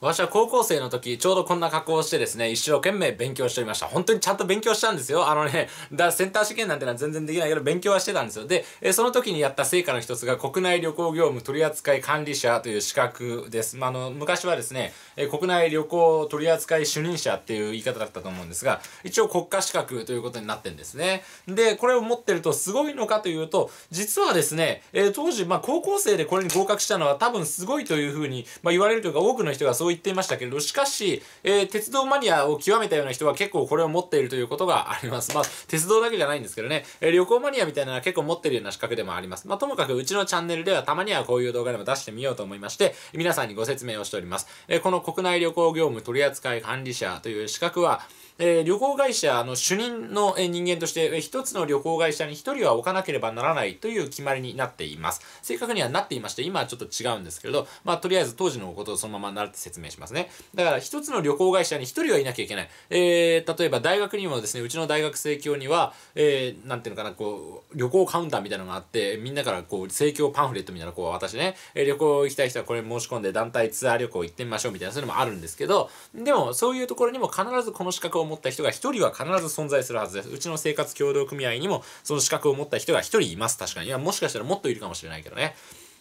私は高校生の時、ちょうどこんな格好をしてですね、一生懸命勉強しておりました。本当にちゃんと勉強したんですよ。あのね、だセンター試験なんてのは全然できないけど、勉強はしてたんですよ。で、えその時にやった成果の一つが、国内旅行業務取扱管理者という資格です。まあ、あの、昔はですね、え国内旅行取扱主任者っていう言い方だったと思うんですが、一応国家資格ということになってんですね。で、これを持ってるとすごいのかというと、実はですね、え当時、まあ、高校生でこれに合格したのは多分すごいというふうに、まあ、言われるというか、多くの人がそうう言っていましたけれど、しかし、えー、鉄道マニアを極めたような人は結構これを持っているということがあります。まあ、鉄道だけじゃないんですけどね、えー、旅行マニアみたいなのは結構持ってるような資格でもあります。まあ、ともかくうちのチャンネルではたまにはこういう動画でも出してみようと思いまして、皆さんにご説明をしております。えー、この国内旅行業務取扱管理者という資格は、えー、旅行会社の主任の人間として、一つの旅行会社に一人は置かなければならないという決まりになっています。正確にはなっていまして、今はちょっと違うんですけれど、まあ、とりあえず当時のことをそのまま習って説明しますね。だから、一つの旅行会社に一人はいなきゃいけない。えー、例えば大学にもですね、うちの大学生協には、えー、なんていうのかな、こう、旅行カウンターみたいなのがあって、みんなからこう、生協パンフレットみたいな、こう、私ね、えー、旅行行きたい人はこれ申し込んで団体ツアー旅行行ってみましょうみたいな、そういうのもあるんですけど、でも、そういうところにも必ずこの資格を持った人が1人は必ず存在するはずです。うちの生活協同組合にもその資格を持った人が1人います。確かに。いや、もしかしたらもっといるかもしれないけどね。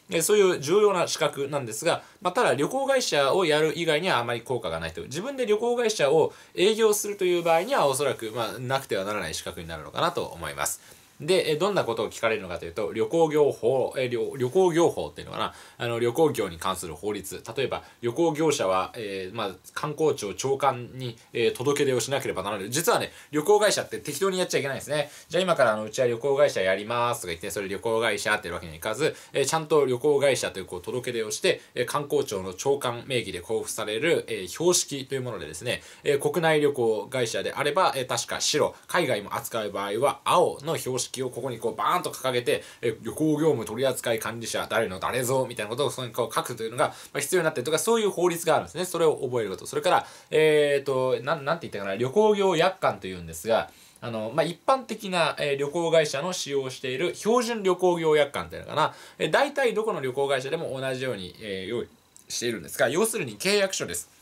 えそういう重要な資格なんですが、まあ、ただ旅行会社をやる以外にはあまり効果がないと。自分で旅行会社を営業するという場合にはおそらく、まあ、なくてはならない資格になるのかなと思います。で、どんなことを聞かれるのかというと、旅行業法、え旅行業法っていうのかな、あの、旅行業に関する法律。例えば、旅行業者は、えー、まあ、観光庁長官に、えー、届け出をしなければならない。実はね、旅行会社って適当にやっちゃいけないんですね。じゃあ今からあの、うちは旅行会社やりますとか言って、それ旅行会社っていうわけにはいかず、えー、ちゃんと旅行会社というこう届け出をして、え観光庁の長官名義で交付される、え標識というものでですね、え国内旅行会社であれば、え確か白、海外も扱う場合は青の標識式をここにこうバーンと掲げて、え旅行業務取扱管理者誰の誰ぞみたいなことをそこにこう書くというのが、ま必要になってるとか、そういう法律があるんですね。それを覚えること。それから、えっ、ー、と、ななんて言ったかな、旅行業約款というんですが、あの、まあ、一般的な、えー、旅行会社の使用している標準旅行業約款っていうのかな、えー、大体どこの旅行会社でも同じように、えー、用意しているんですが、要するに契約書です。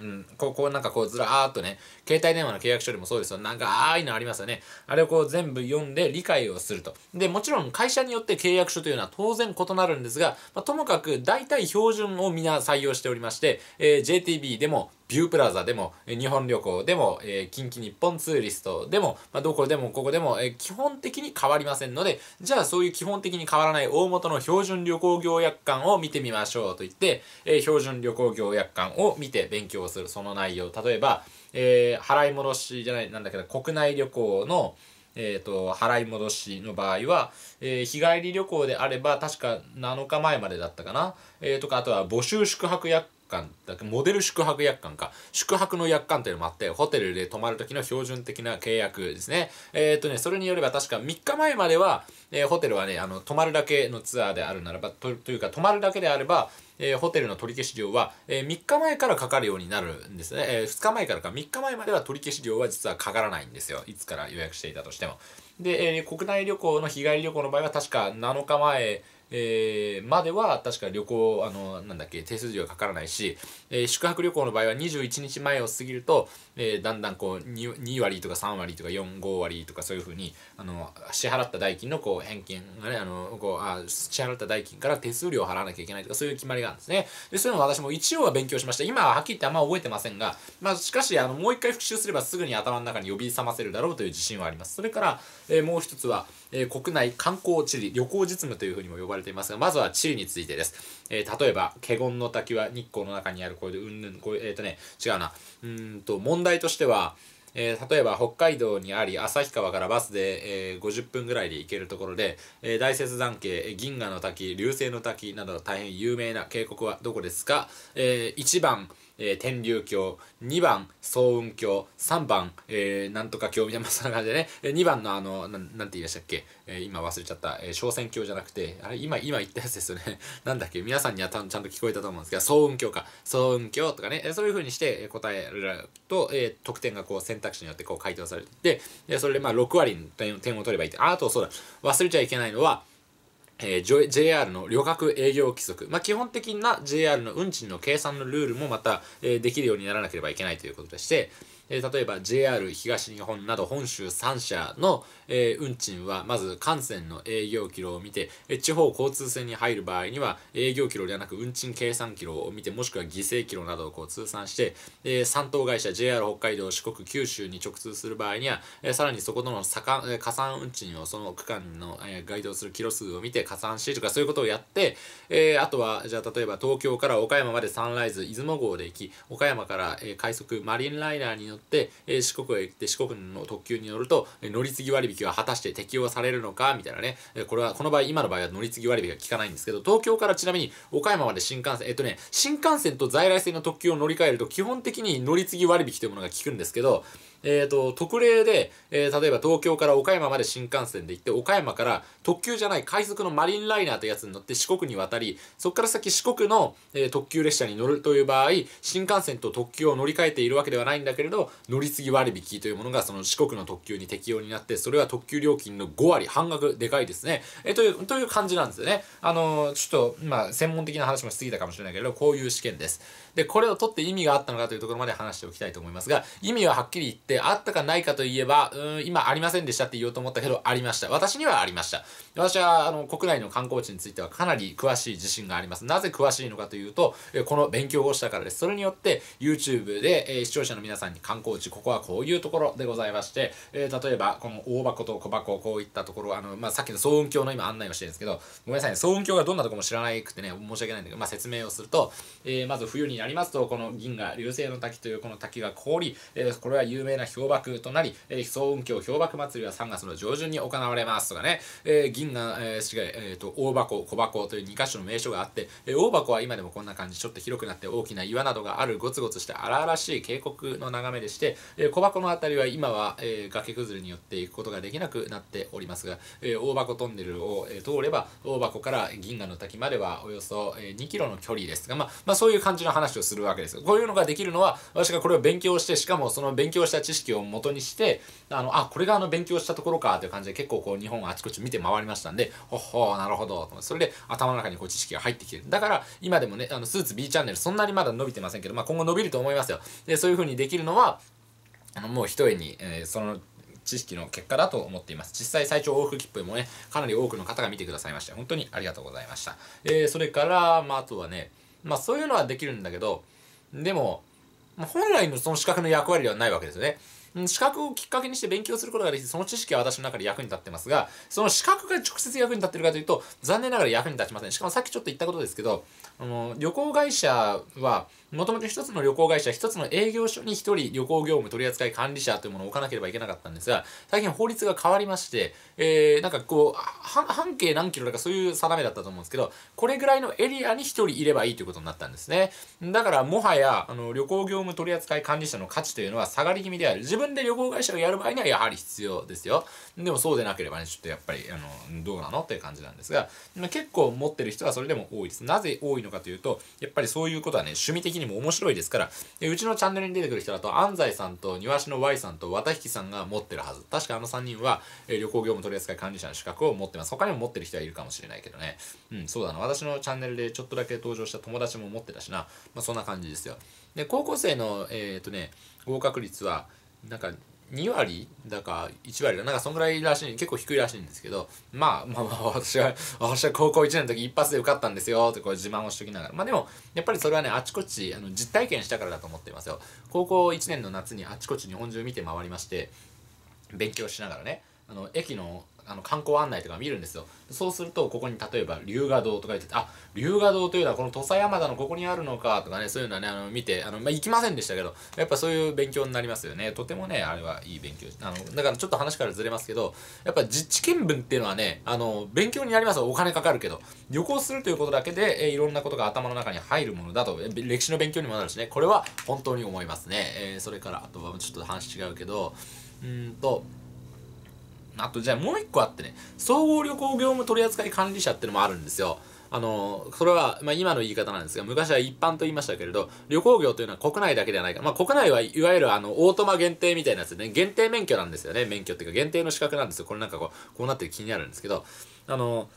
うん、こう、こうなんかこうずらーっとね、携帯電話の契約書でもそうですよ。なんか、ああいうのありますよね。あれをこう全部読んで理解をすると。で、もちろん会社によって契約書というのは当然異なるんですが、まあ、ともかく大体標準を皆採用しておりまして、えー、JTB でも、ビュープラザでも、日本旅行でも、えー、近畿日本ツーリストでも、まあ、どこでもここでも、えー、基本的に変わりませんので、じゃあそういう基本的に変わらない大元の標準旅行業約款を見てみましょうと言って、えー、標準旅行業約款を見て勉強する、その内容。例えば、え払い戻しじゃない、なんだけど、国内旅行の、えーと払い戻しの場合は、えー、日帰り旅行であれば確か7日前までだったかな、えー、とかあとは募集宿泊約館だけモデル宿泊約館か宿泊の約館というのもあってホテルで泊まる時の標準的な契約ですねえっ、とねそれによれば確か3日前までは、えー、ホテルはねあの泊まるだけのツアーであるならばとというか泊まるだけであればえー、ホテルの取り消し料は、えー、3日前からかかるようになるんですね、えー、2日前からか3日前までは取り消し料は実はかからないんですよいつから予約していたとしてもで、えー、国内旅行の日帰り旅行の場合は確か7日前えー、までは確か旅行あのなんだっけ手数料がかからないし、えー、宿泊旅行の場合は21日前を過ぎると、えー、だんだんこう 2, 2割とか3割とか45割とかそういうふうにあの支払った代金のこう返金がねあのこうあ支払った代金から手数料を払わなきゃいけないとかそういう決まりがあるんですねでそういうのを私も一応は勉強しました今ははっきり言ってあんま覚えてませんが、まあ、しかしあのもう一回復習すればすぐに頭の中に呼び覚ませるだろうという自信はありますそれから、えー、もう一つはえー、国内観光地理、旅行実務というふうにも呼ばれていますが、まずは地理についてです。えー、例えば、華厳の滝は日光の中にある、これでうんぬん、これ、えっ、ー、とね、違うな。うんと、問題としては、えー、例えば北海道にあり旭川からバスで、えー、50分ぐらいで行けるところで、えー、大雪山系銀河の滝流星の滝など大変有名な渓谷はどこですか、え1番えー、天竜教、2番、早雲教、3番、えー、なんとか教みたいな、そんな感じでね、2番のあの、ななんて言いましたっけ、えー、今忘れちゃった、えー、小仙教じゃなくて、あれ、今、今言ったやつですよね。なんだっけ、皆さんにはたちゃんと聞こえたと思うんですけど、早雲教か、早雲教とかね、えー、そういう風にして答えると、えー、得点がこう選択肢によってこう回答されて、で、それでまあ6割の点を取ればいいって、あ、あとそうだ、忘れちゃいけないのは、えー、JR の旅客営業規則、まあ、基本的な JR の運賃の計算のルールもまた、えー、できるようにならなければいけないということでして、えー、例えば JR 東日本など本州3社の、えー、運賃はまず幹線の営業キロを見て、え地方交通線に入る場合には営業キロではなく運賃計算キロを見てもしくは犠牲キロなどをこう通算して、え3等会社 JR 北海道四国九州に直通する場合には、えさらにそことの加算運賃をその区間の、え該当するキロ数を見て加算してとかそういうことをやって、えあとはじゃあ例えば東京から岡山までサンライズ出雲号で行き岡山から、え快速マリンライナーに乗よって、えー、四国へ行って四国の特急に乗ると、え乗り継ぎ割引は果たして適用されるのかみたいなね、えこれはこの場合今の場合は乗り継ぎ割引が効かないんですけど東京からちなみに岡山まで新幹線えっとね新幹線と在来線の特急を乗り換えると基本的に乗り継ぎ割引というものが効くんですけどえー、と、特例で、えー、例えば東京から岡山まで新幹線で行って、岡山から特急じゃない海賊のマリンライナーというやつに乗って四国に渡り、そこから先四国の、えー、特急列車に乗るという場合、新幹線と特急を乗り換えているわけではないんだけれど、乗り継ぎ割引というものがその四国の特急に適用になって、それは特急料金の5割半額でかいですね。えー、という、という感じなんですよね。あのー、ちょっと、まあ、専門的な話もしすぎたかもしれないけれど、こういう試験です。で、これを取って意味があったのかというところまで話しておきたいと思いますが、意味ははっきり言って、ってあったかないかといえば、うん、今ありませんでしたって言おうと思ったけど、ありました。私にはありました。私は、あの、国内の観光地についてはかなり詳しい自信があります。なぜ詳しいのかというと、この勉強をしたからです。それによって、YouTube で、えー、視聴者の皆さんに観光地、ここはこういうところでございまして、えー、例えば、この大箱と小箱、こういったところ、あの、まあ、さっきの総運橋の今案内をしてるんですけど、ごめんなさいね、騒音鏡がどんなとこも知らないくてね、申し訳ないんだけど、まあ、説明をすると、えー、まず冬になりますと、この銀河流星の滝というこの滝が凍り、えこれは有名な氷瀑となり、えー、総運橋氷瀑祭りは3月の上旬に行われますとかね、えー、銀河、えー、えー、と大箱、小箱という2箇所の名所があって、えー、大箱は今でもこんな感じ、ちょっと広くなって大きな岩などがあるゴツゴツして荒々しい渓谷の眺めでして、えー、小箱の辺りは今は、えー、崖崩れによって行くことができなくなっておりますが、えー、大箱トンネルを、えー、通れば大箱から銀河の滝まではおよそ、えー、2キロの距離ですが、まあ、まあそういう感じの話をするわけです。こういうのができるのは、私がこれを勉強して、しかもその勉強した知識を元にしてあのあこれがあの勉強したところかという感じで結構こう日本あちこち見て回りましたんでほっほーなるほどそれで頭の中にこう知識が入ってきてるだから今でもねあのスーツ B チャンネルそんなにまだ伸びてませんけど、まあ、今後伸びると思いますよでそういう風にできるのはあのもう一重に、えー、その知識の結果だと思っています。実際最長往復切符もね、かなり多くの方が見てくださいまして、本当にありがとうございました。えー、それから、まあ、あとはね、まあそういうのはできるんだけど、でも、本来のその資格の役割ではないわけですよね。資格をきっかけにして勉強することができて、その知識は私の中で役に立ってますが、その資格が直接役に立ってるかというと、残念ながら役に立ちません。しかもさっきちょっと言ったことですけど、あの旅行会社は、もともと一つの旅行会社、一つの営業所に一人旅行業務取扱管理者というものを置かなければいけなかったんですが、最近法律が変わりまして、えー、なんかこう、半径何キロだかそういう定めだったと思うんですけど、これぐらいのエリアに一人いればいいということになったんですね。だからもはや、あの、旅行業務取扱管理者の価値というのは下がり気味である。自分で旅行会社をやる場合にはやはり必要ですよ。でもそうでなければね、ちょっとやっぱり、あの、どうなのっていう感じなんですが、結構持ってる人はそれでも多いです。なぜ多いのかというと、やっぱりそういうことはね、趣味的ににも面白いですから、うちのチャンネルに出てくる人だと、安西さんと庭師の Y さんと綿引さんが持ってるはず。確かあの3人は、え旅行業務取扱管理者の資格を持ってます。他にも持ってる人はいるかもしれないけどね。うん、そうだな。私のチャンネルでちょっとだけ登場した友達も持ってたしな。まあ、そんな感じですよ。で、高校生の、えー、っとね、合格率は、なんか2割だか1割だなんかそんぐらいらしい結構低いらしいんですけど、まあ、まあまあ私は私は高校1年の時一発で受かったんですよってこう自慢をしときながらまあでもやっぱりそれはねあちこちあの実体験したからだと思っていますよ高校1年の夏にあちこち日本中見て回りまして勉強しながらねあの駅のあの観光案内とか見るんですよそうするとここに例えば龍河洞とか言ってあ龍河洞というのはこの土佐山田のここにあるのかとかねそういうのはねあの見てあの、まあ、行きませんでしたけどやっぱそういう勉強になりますよねとてもねあれはいい勉強あのだからちょっと話からずれますけどやっぱ実地見聞っていうのはねあの勉強になりますお金かかるけど旅行するということだけでえいろんなことが頭の中に入るものだと歴史の勉強にもなるしねこれは本当に思いますね、えー、それからあとはちょっと話違うけどうんとあとじゃあもう一個あってね、総合旅行業務取扱管理者ってのもあるんですよ。あの、それは、まあ、今の言い方なんですが、昔は一般と言いましたけれど、旅行業というのは国内だけではないか。まあ、国内はいわゆるあの、オートマ限定みたいなやつでね、限定免許なんですよね。免許っていうか、限定の資格なんですよ。これなんかこう、こうなって気になるんですけど、あの、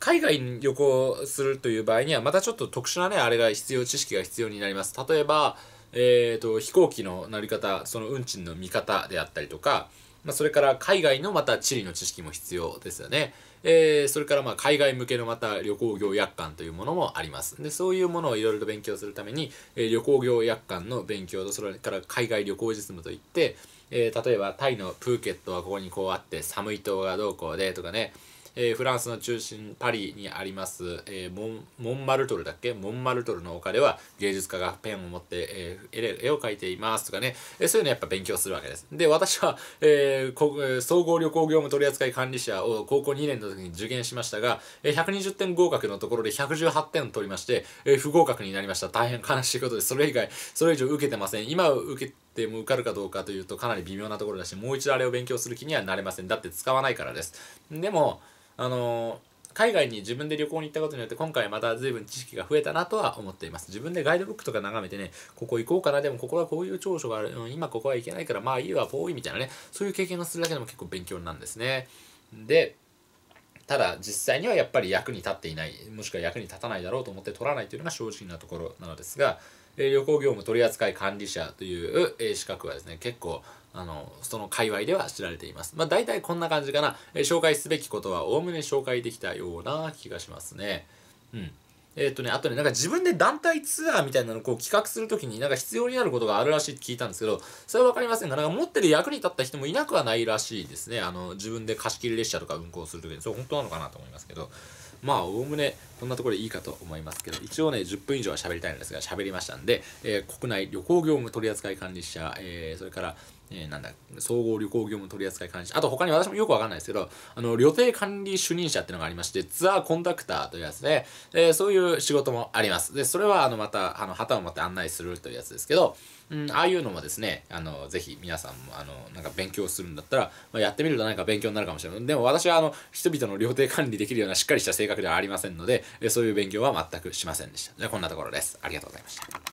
海外に旅行するという場合には、またちょっと特殊なね、あれが必要、知識が必要になります。例えば、えっ、ー、と、飛行機の乗り方、その運賃の見方であったりとか、まあ、それから海外のまた地理の知識も必要ですよね。えー、それからまあ海外向けのまた旅行業約款というものもあります。で、そういうものをいろいろと勉強するために、えー、旅行業約款の勉強と、それから海外旅行実務といって、えー、例えばタイのプーケットはここにこうあって寒い島がどうこうでとかね、えー、フランスの中心パリにあります、えー、モンモンマルトルだっけモンマルトルの丘では芸術家がペンを持って、えー、絵を描いていますとかね、えそういうのやっぱ勉強するわけです。で、私は、えー、総合旅行業務取扱管理者を高校2年の時に受験しましたが、え120点合格のところで118点取りまして、え不合格になりました。大変悲しいことです。それ以外、それ以上受けてません。今受けても受かるかどうかというとかなり微妙なところだしもう一度あれを勉強する気にはなれませんだって使わないからですでもあの海外に自分で旅行に行ったことによって今回また随分知識が増えたなとは思っています自分でガイドブックとか眺めてねここ行こうかなでもここはこういう長所がある、うん、今ここは行けないからまあいいわ遠いみたいなねそういう経験をするだけでも結構勉強なんですねでただ実際にはやっぱり役に立っていないもしくは役に立たないだろうと思って取らないというのが正直なところなのですが旅行業務取扱管理者という資格はですね結構あの、その界隈では知られています。まあ、大体こんな感じかな。えー、紹介すべきことは、おおむね紹介できたような気がしますね。うん。えっ、ー、とね、あとね、なんか自分で団体ツアーみたいなのをこう企画するときになんか必要になることがあるらしいって聞いたんですけど、それは分かりませんが、なんか持ってる役に立った人もいなくはないらしいですね。あの、自分で貸し切り列車とか運行するときに、それ本当なのかなと思いますけど、まあ、おおむねこんなところでいいかと思いますけど、一応ね、10分以上は喋りたいんですが、喋りましたんで、えー、国内旅行業務取扱管理者、えー、それから、えー、なんだ、総合旅行業務取扱管理者。あと他に私もよくわかんないですけど、あの、旅程管理主任者っていうのがありまして、ツアーコンダクターというやつで、えー、そういう仕事もあります。で、それは、あの、また、あの、旗を持って案内するというやつですけど、うん、ああいうのもですね、あの、ぜひ皆さんも、あの、なんか勉強するんだったら、まあ、やってみると何か勉強になるかもしれない。でも私は、あの、人々の料亭管理できるようなしっかりした性格ではありませんので、そういう勉強は全くしませんでした。じゃあ、こんなところです。ありがとうございました。